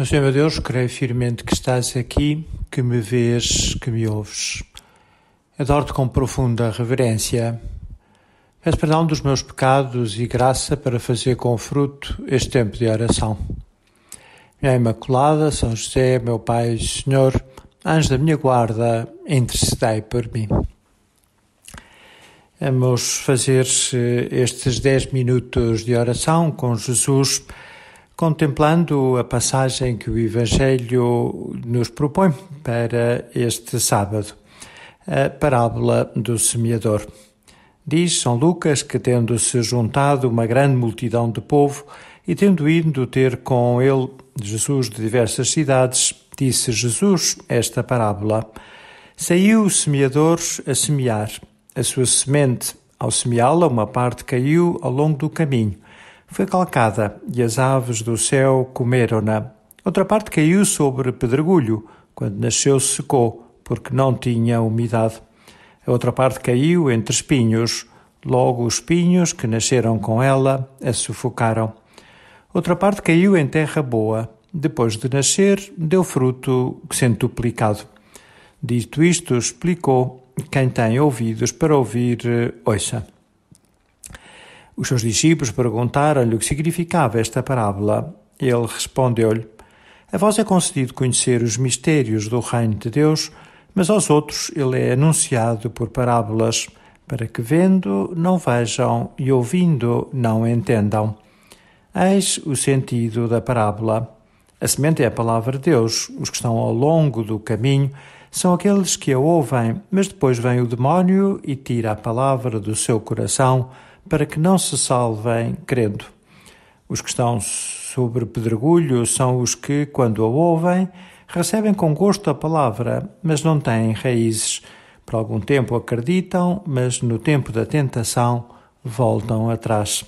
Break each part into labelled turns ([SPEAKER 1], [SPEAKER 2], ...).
[SPEAKER 1] Meu Senhor, meu Deus, creio firmemente que estás aqui, que me vês, que me ouves. Adoro-te com profunda reverência. Peço perdão dos meus pecados e graça para fazer com fruto este tempo de oração. Minha Imaculada, São José, meu Pai, Senhor, anjo da minha guarda, intercedei por mim. Vamos fazer estes dez minutos de oração com Jesus contemplando a passagem que o Evangelho nos propõe para este sábado, a parábola do semeador. Diz São Lucas que, tendo-se juntado uma grande multidão de povo e tendo ido ter com ele Jesus de diversas cidades, disse Jesus esta parábola: Saiu o semeador a semear. A sua semente, ao semeá-la, uma parte caiu ao longo do caminho foi calcada e as aves do céu comeram-na. Outra parte caiu sobre pedregulho, quando nasceu secou, porque não tinha umidade. A outra parte caiu entre espinhos, logo os espinhos que nasceram com ela a sufocaram. Outra parte caiu em terra boa, depois de nascer, deu fruto centuplicado. Dito isto, explicou: quem tem ouvidos para ouvir, ouça. Os seus discípulos perguntaram-lhe o que significava esta parábola. Ele respondeu-lhe: A vós é concedido conhecer os mistérios do reino de Deus, mas aos outros ele é anunciado por parábolas, para que vendo não vejam e ouvindo não entendam. Eis o sentido da parábola. A semente é a palavra de Deus. Os que estão ao longo do caminho são aqueles que a ouvem, mas depois vem o demónio e tira a palavra do seu coração para que não se salvem crendo. Os que estão sobre pedregulho são os que, quando a ouvem, recebem com gosto a palavra, mas não têm raízes. Por algum tempo acreditam, mas no tempo da tentação voltam atrás.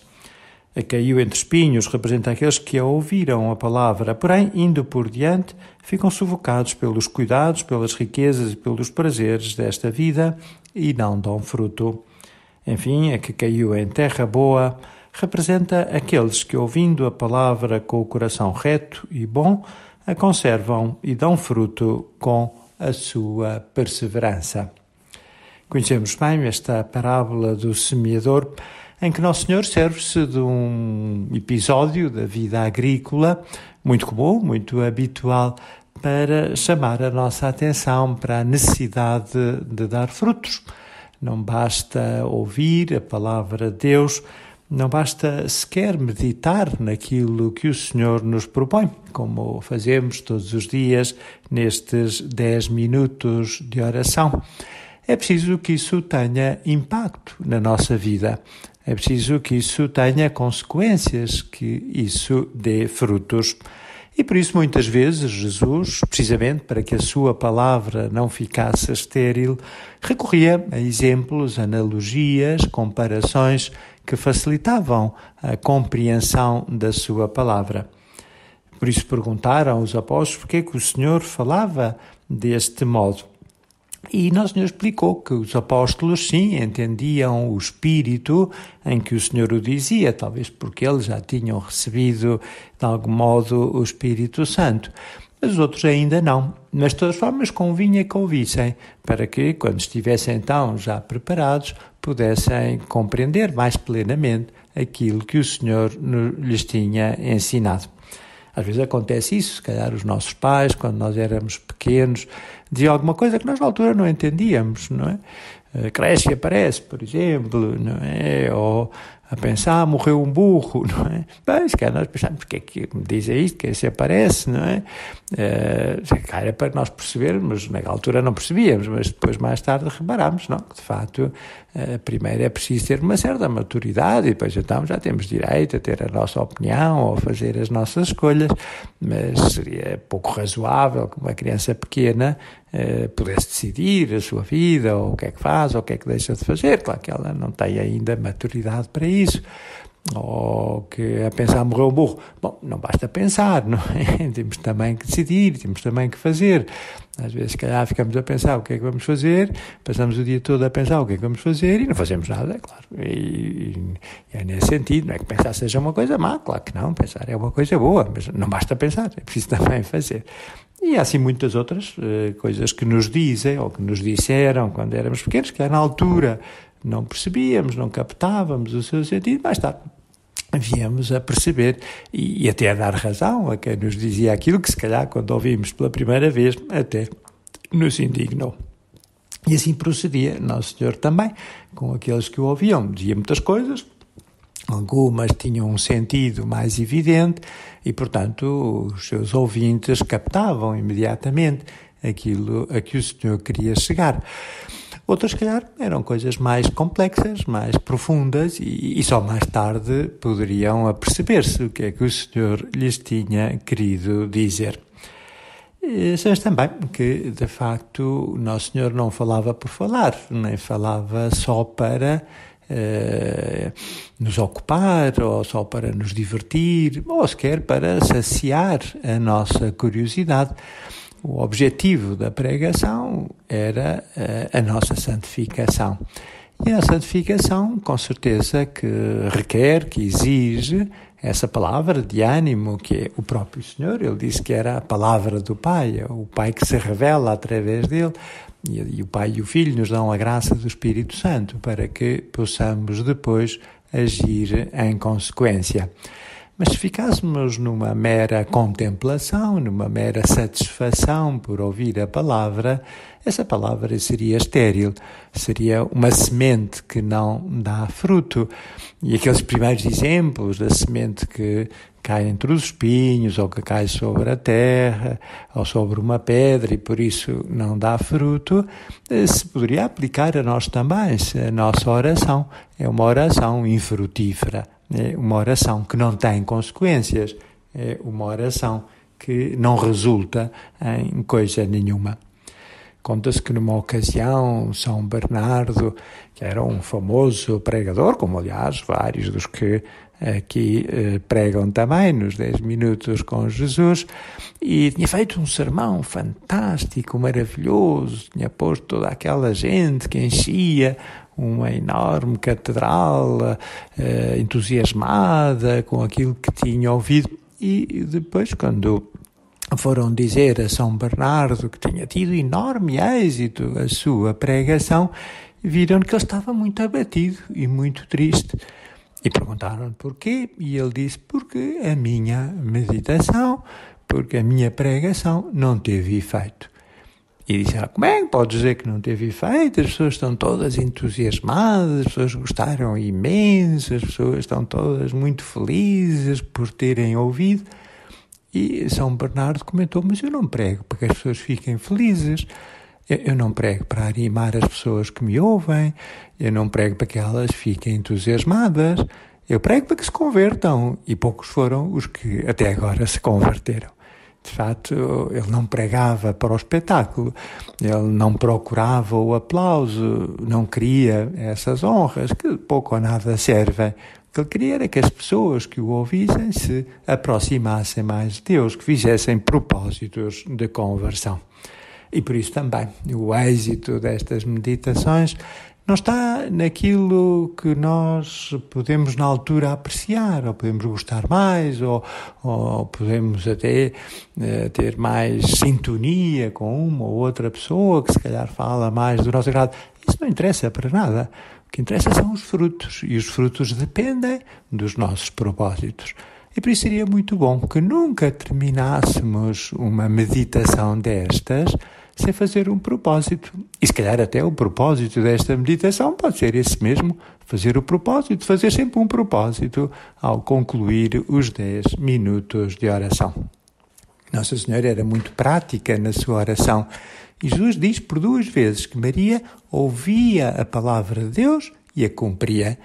[SPEAKER 1] A caiu entre espinhos representa aqueles que a ouviram a palavra, porém, indo por diante, ficam sufocados pelos cuidados, pelas riquezas e pelos prazeres desta vida e não dão fruto enfim, a é que caiu em terra boa, representa aqueles que, ouvindo a palavra com o coração reto e bom, a conservam e dão fruto com a sua perseverança. Conhecemos bem esta parábola do semeador, em que Nosso Senhor serve-se de um episódio da vida agrícola muito comum, muito habitual, para chamar a nossa atenção para a necessidade de dar frutos não basta ouvir a palavra de Deus, não basta sequer meditar naquilo que o Senhor nos propõe, como fazemos todos os dias nestes 10 minutos de oração. É preciso que isso tenha impacto na nossa vida. É preciso que isso tenha consequências, que isso dê frutos. E por isso, muitas vezes, Jesus, precisamente para que a sua palavra não ficasse estéril, recorria a exemplos, analogias, comparações que facilitavam a compreensão da sua palavra. Por isso perguntaram os apóstolos porque é que o Senhor falava deste modo. E Nosso Senhor explicou que os apóstolos, sim, entendiam o espírito em que o Senhor o dizia, talvez porque eles já tinham recebido, de algum modo, o Espírito Santo. Mas outros ainda não. Mas, de todas formas, convinha que ouvissem, para que, quando estivessem então já preparados, pudessem compreender mais plenamente aquilo que o Senhor lhes tinha ensinado. Às vezes acontece isso, se calhar os nossos pais, quando nós éramos pequenos, dizia alguma coisa que nós na altura não entendíamos, não é? Eh, Cresce e aparece, por exemplo, não é? Ou a pensar, ah, morreu um burro, não é? Bem, se calhar nós pensamos, que é que me diz isto, que se aparece, não é? Eh, cara é para nós percebermos, naquela altura não percebíamos, mas depois mais tarde reparámos, não? Que de facto, uh, primeiro é preciso ter uma certa maturidade e depois então já temos direito a ter a nossa opinião ou a fazer as nossas escolhas, mas seria pouco razoável que uma criança pequena eh, pudesse decidir a sua vida, ou o que é que faz, ou o que é que deixa de fazer, claro que ela não tem ainda maturidade para isso isso oh, é ou que a pensar morreu o burro. Bom, não basta pensar, não é? Temos também que decidir, temos também que fazer. Às vezes, se calhar, ficamos a pensar o que é que vamos fazer, passamos o dia todo a pensar o que é que vamos fazer e não fazemos nada, é claro. E, e é nesse sentido, não é que pensar seja uma coisa má, claro que não, pensar é uma coisa boa, mas não basta pensar, é preciso também fazer. E há assim muitas outras uh, coisas que nos dizem ou que nos disseram quando éramos pequenos, que é na altura não percebíamos, não captávamos o seu sentido, mais tarde viemos a perceber e, e, até a dar razão a quem nos dizia aquilo que se calhar quando ouvimos pela primeira vez até nos indignou. E assim procedia Nosso Senhor também com aqueles que o ouviam. Dizia muitas coisas, algumas tinham um sentido mais evidente e, portanto, os seus ouvintes captavam imediatamente aquilo a que o Senhor queria chegar. Outras, se calhar, eram coisas mais complexas, mais profundas e, e só mais tarde poderiam aperceber-se o que é que o Senhor lhes tinha querido dizer. Sabes também que, de facto, Nosso Senhor não falava por falar, nem falava só para eh, nos ocupar, ou só para nos divertir, ou sequer para saciar a nossa curiosidade. O objetivo da pregação era eh, a nossa santificação. E a santificação, com certeza, que requer, que exige essa palavra de ânimo que é o próprio Senhor, ele disse que era a palavra do Pai, é o Pai que se revela através dele, e, o Pai e o Filho nos dão a graça do Espírito Santo para que possamos depois agir em consequência. Mas se ficássemos numa mera contemplação, numa mera satisfação por ouvir a palavra, essa palavra seria estéril, seria uma semente que não dá fruto. E aqueles primeiros exemplos da semente que cai entre os espinhos, ou que cai sobre a terra, ou sobre uma pedra e por isso não dá fruto, eh, se poderia aplicar a nós também. Se A nossa oração é uma oração infrutífera é uma oração que não tem consequências, é uma oração que não resulta em coisa nenhuma. Conta-se que numa ocasião, São Bernardo, que era um famoso pregador, como aliás vários dos que aqui eh, pregam também nos 10 minutos com Jesus, e tinha feito um sermão fantástico, maravilhoso, tinha posto toda aquela gente que enchia uma enorme catedral, eh, entusiasmada com aquilo que tinha ouvido, e depois, quando foram dizer a São Bernardo que tinha tido enorme êxito a sua pregação, viram que ele estava muito abatido e muito triste. E perguntaram porquê, e ele disse: Porque a minha meditação, porque a minha pregação não teve efeito. E disseram: Como é que pode dizer que não teve efeito? As pessoas estão todas entusiasmadas, as pessoas gostaram imenso, as pessoas estão todas muito felizes por terem ouvido. E São Bernardo comentou: Mas eu não prego para que as pessoas fiquem felizes. Eu não prego para animar as pessoas que me ouvem, eu não prego para que elas fiquem entusiasmadas, eu prego para que se convertam. E poucos foram os que até agora se converteram. De fato, ele não pregava para o espetáculo, ele não procurava o aplauso, não queria essas honras que pouco ou nada servem que ele queria era que as pessoas que o ouvissem se aproximassem mais de Deus, que fizessem propósitos de conversão. E por isso também o êxito destas meditações não está naquilo que nós podemos na altura apreciar, ou podemos gostar mais, ou, ou podemos até eh, ter mais sintonia com uma ou outra pessoa que se calhar fala mais do nosso agrado. Isso não interessa para nada que interessa são os frutos, e os frutos dependem dos nossos propósitos. E por isso seria muito bom que nunca terminássemos uma meditação destas sem fazer um propósito. E se calhar até o propósito desta meditação pode ser esse mesmo, fazer o propósito, fazer sempre um propósito ao concluir os 10 minutos de oração. Nossa Senhora era muito prática na sua oração e Jesus diz por duas vezes que Maria ouvia a palavra de Deus e a cumpria.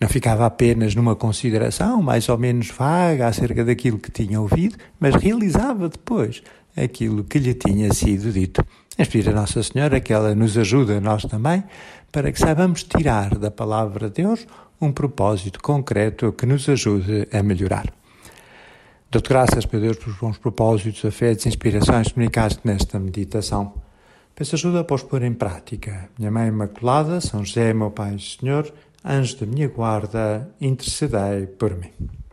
[SPEAKER 1] Não ficava apenas numa consideração mais ou menos vaga acerca daquilo que tinha ouvido, mas realizava depois aquilo que lhe tinha sido dito. Inspira Nossa Senhora que ela nos ajuda, nós também, para que saibamos tirar da palavra de Deus um propósito concreto que nos ajude a melhorar. Dou graças, meu Deus, pelos bons propósitos, afetos e inspirações comunicados nesta meditação. Peço ajuda para os pôr em prática. Minha Mãe Imaculada, São José, meu Pai e Senhor, anjo da minha guarda, intercedei por mim.